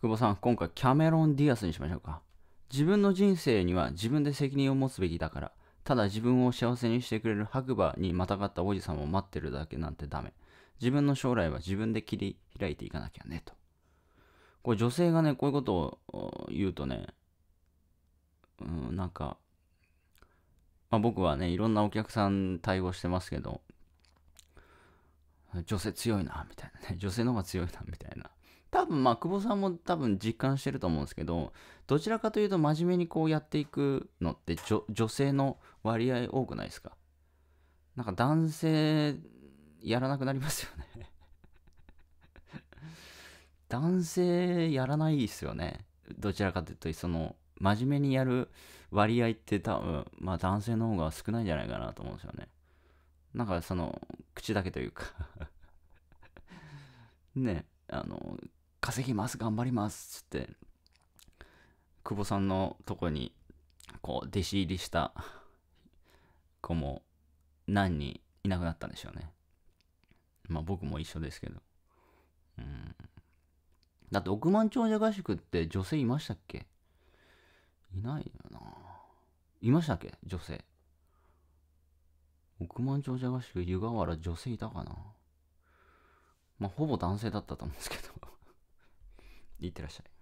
久保さん、今回キャメロン・ディアスにしましょうか。自分の人生には自分で責任を持つべきだから、ただ自分を幸せにしてくれる白馬にまたがった王子様を待ってるだけなんてダメ。自分の将来は自分で切り開いていかなきゃね、と。これ女性がね、こういうことを言うとね、うん、なんか、まあ、僕はね、いろんなお客さん対応してますけど、女性強いな、みたいなね。女性の方が強いな、みたいな。多分まあ久保さんも多分実感してると思うんですけどどちらかというと真面目にこうやっていくのって女性の割合多くないですかなんか男性やらなくなりますよね 男性やらないですよねどちらかというとその真面目にやる割合って多分まあ男性の方が少ないんじゃないかなと思うんですよねなんかその口だけというか ねあの稼ぎます頑張ります」っつって久保さんのとこにこう弟子入りした子も何人いなくなったんでしょうねまあ僕も一緒ですけどうんだって億万長者合宿って女性いましたっけいないよないましたっけ女性億万長者合宿湯河原女性いたかなまあほぼ男性だったと思うんですけどいってらっしゃい。